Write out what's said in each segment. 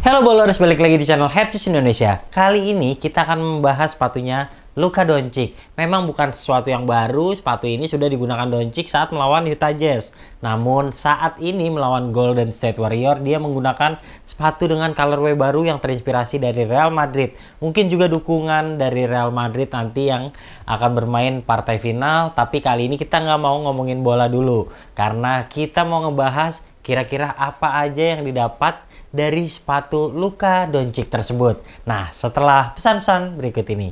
Halo Bolores, balik lagi di channel Headshot Indonesia. Kali ini kita akan membahas sepatunya Luka Doncic. Memang bukan sesuatu yang baru, sepatu ini sudah digunakan Doncic saat melawan Utah Jazz. Namun saat ini melawan Golden State Warrior, dia menggunakan sepatu dengan colorway baru yang terinspirasi dari Real Madrid. Mungkin juga dukungan dari Real Madrid nanti yang akan bermain partai final, tapi kali ini kita nggak mau ngomongin bola dulu. Karena kita mau ngebahas kira-kira apa aja yang didapat dari sepatu Luka Doncic tersebut. Nah, setelah pesan-pesan berikut ini.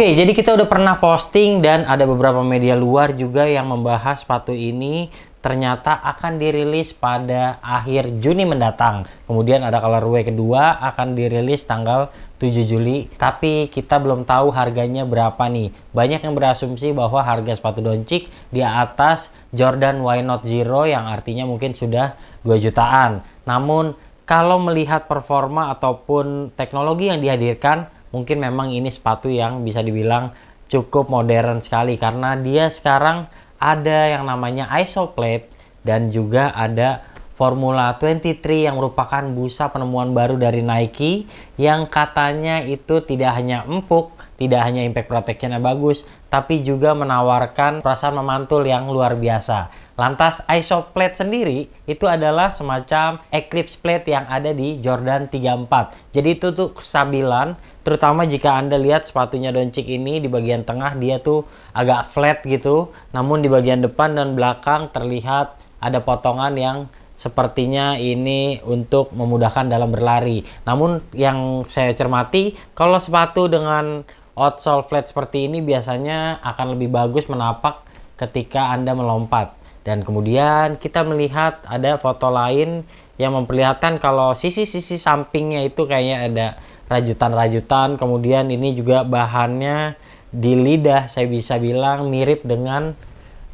Oke, jadi kita udah pernah posting dan ada beberapa media luar juga yang membahas sepatu ini ternyata akan dirilis pada akhir Juni mendatang. Kemudian ada colorway kedua akan dirilis tanggal 7 Juli, tapi kita belum tahu harganya berapa nih. Banyak yang berasumsi bahwa harga sepatu doncik di atas Jordan Why Not Zero yang artinya mungkin sudah 2 jutaan. Namun kalau melihat performa ataupun teknologi yang dihadirkan, mungkin memang ini sepatu yang bisa dibilang cukup modern sekali karena dia sekarang ada yang namanya Isoplate dan juga ada Formula 23 yang merupakan busa penemuan baru dari Nike yang katanya itu tidak hanya empuk, tidak hanya impact protectionnya bagus, tapi juga menawarkan perasaan memantul yang luar biasa. Lantas ISO plate sendiri itu adalah semacam eclipse plate yang ada di Jordan 34. Jadi itu tuh kesabilan terutama jika Anda lihat sepatunya Doncic ini di bagian tengah dia tuh agak flat gitu. Namun di bagian depan dan belakang terlihat ada potongan yang sepertinya ini untuk memudahkan dalam berlari. Namun yang saya cermati kalau sepatu dengan outsole flat seperti ini biasanya akan lebih bagus menapak ketika Anda melompat. Dan kemudian kita melihat ada foto lain yang memperlihatkan kalau sisi-sisi sampingnya itu kayaknya ada rajutan-rajutan. Kemudian ini juga bahannya di lidah saya bisa bilang mirip dengan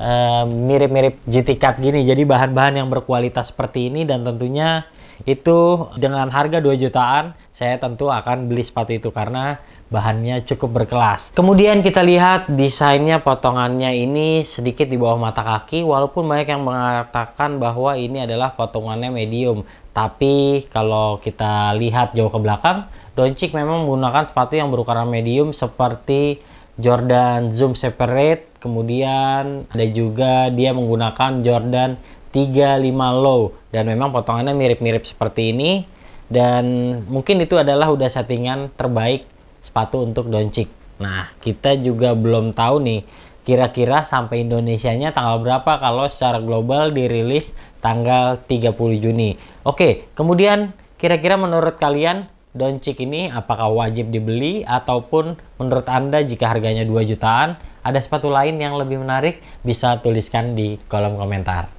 eh, mirip-mirip uh, GT Cut gini. Jadi bahan-bahan yang berkualitas seperti ini dan tentunya itu dengan harga 2 jutaan saya tentu akan beli sepatu itu karena bahannya cukup berkelas. Kemudian kita lihat desainnya potongannya ini sedikit di bawah mata kaki walaupun banyak yang mengatakan bahwa ini adalah potongannya medium. Tapi kalau kita lihat jauh ke belakang, Doncic memang menggunakan sepatu yang berukuran medium seperti Jordan Zoom Separate, kemudian ada juga dia menggunakan Jordan 35 Low dan memang potongannya mirip-mirip seperti ini dan mungkin itu adalah udah settingan terbaik sepatu untuk Doncic. Nah, kita juga belum tahu nih kira-kira sampai Indonesianya tanggal berapa kalau secara global dirilis tanggal 30 Juni. Oke, kemudian kira-kira menurut kalian Doncic ini apakah wajib dibeli ataupun menurut Anda jika harganya 2 jutaan ada sepatu lain yang lebih menarik bisa tuliskan di kolom komentar.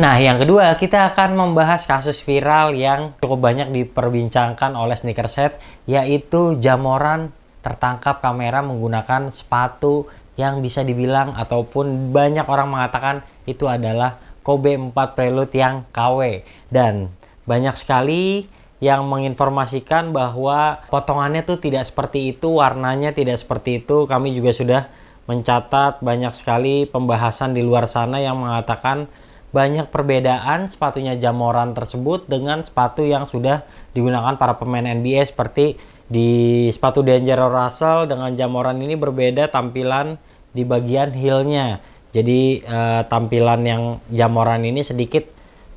Nah, yang kedua kita akan membahas kasus viral yang cukup banyak diperbincangkan oleh sneakerset, yaitu Jamoran tertangkap kamera menggunakan sepatu yang bisa dibilang ataupun banyak orang mengatakan itu adalah Kobe 4 Prelude yang KW. Dan banyak sekali yang menginformasikan bahwa potongannya tuh tidak seperti itu, warnanya tidak seperti itu. Kami juga sudah mencatat banyak sekali pembahasan di luar sana yang mengatakan banyak perbedaan sepatunya Jamoran tersebut dengan sepatu yang sudah digunakan para pemain NBA seperti di sepatu D'Angelo Russell dengan Jamoran ini berbeda tampilan di bagian heelnya. Jadi eh, tampilan yang Jamoran ini sedikit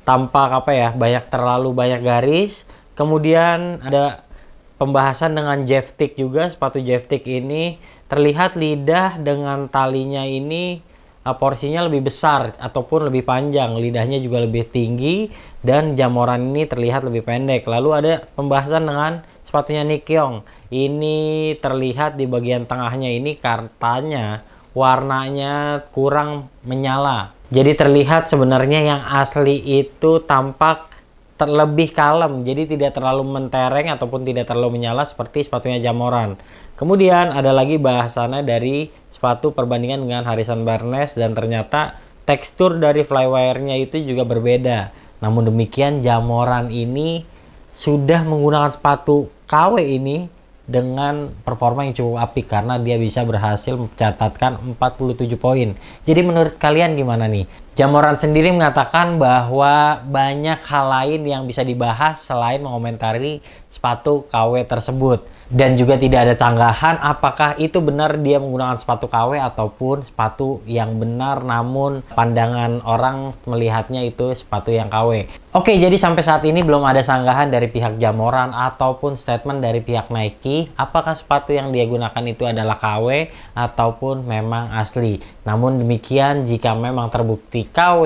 tampak apa ya banyak terlalu banyak garis. Kemudian ada pembahasan dengan Jeff Tick juga sepatu Jeff Tick ini terlihat lidah dengan talinya ini Ah, porsinya lebih besar ataupun lebih panjang, lidahnya juga lebih tinggi dan jamuran ini terlihat lebih pendek. Lalu ada pembahasan dengan sepatunya Nikyong. Ini terlihat di bagian tengahnya ini kartanya warnanya kurang menyala. Jadi terlihat sebenarnya yang asli itu tampak terlebih kalem, jadi tidak terlalu mentereng ataupun tidak terlalu menyala seperti sepatunya Jamoran. Kemudian ada lagi bahasannya dari sepatu perbandingan dengan Harrison Barnes dan ternyata tekstur dari flywire-nya itu juga berbeda. Namun demikian Jamoran ini sudah menggunakan sepatu KW ini dengan performa yang cukup apik karena dia bisa berhasil mencatatkan 47 poin. Jadi menurut kalian gimana nih? Jamoran sendiri mengatakan bahwa banyak hal lain yang bisa dibahas selain mengomentari sepatu KW tersebut. Dan juga tidak ada canggahan apakah itu benar dia menggunakan sepatu KW ataupun sepatu yang benar namun pandangan orang melihatnya itu sepatu yang KW. Oke, jadi sampai saat ini belum ada sanggahan dari pihak Jamoran ataupun statement dari pihak Nike apakah sepatu yang dia gunakan itu adalah KW ataupun memang asli. Namun demikian jika memang terbukti seperti KW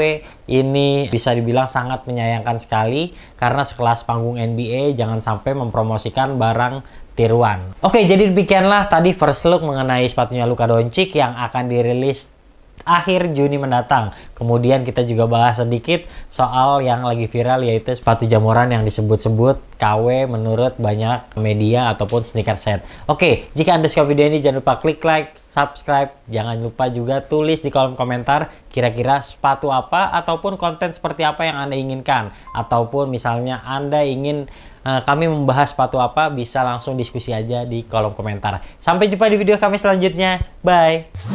ini bisa dibilang sangat menyayangkan sekali karena sekelas panggung NBA jangan sampai mempromosikan barang tiruan. Oke, jadi demikianlah tadi first look mengenai sepatunya Luka Doncic yang akan dirilis akhir Juni mendatang. Kemudian kita juga bahas sedikit soal yang lagi viral yaitu sepatu jamuran yang disebut-sebut KW menurut banyak media ataupun sneaker set. Oke, jika Anda suka video ini jangan lupa klik like, subscribe, jangan lupa juga tulis di kolom komentar kira-kira sepatu apa ataupun konten seperti apa yang Anda inginkan ataupun misalnya Anda ingin eh, kami membahas sepatu apa bisa langsung diskusi aja di kolom komentar. Sampai jumpa di video kami selanjutnya. Bye.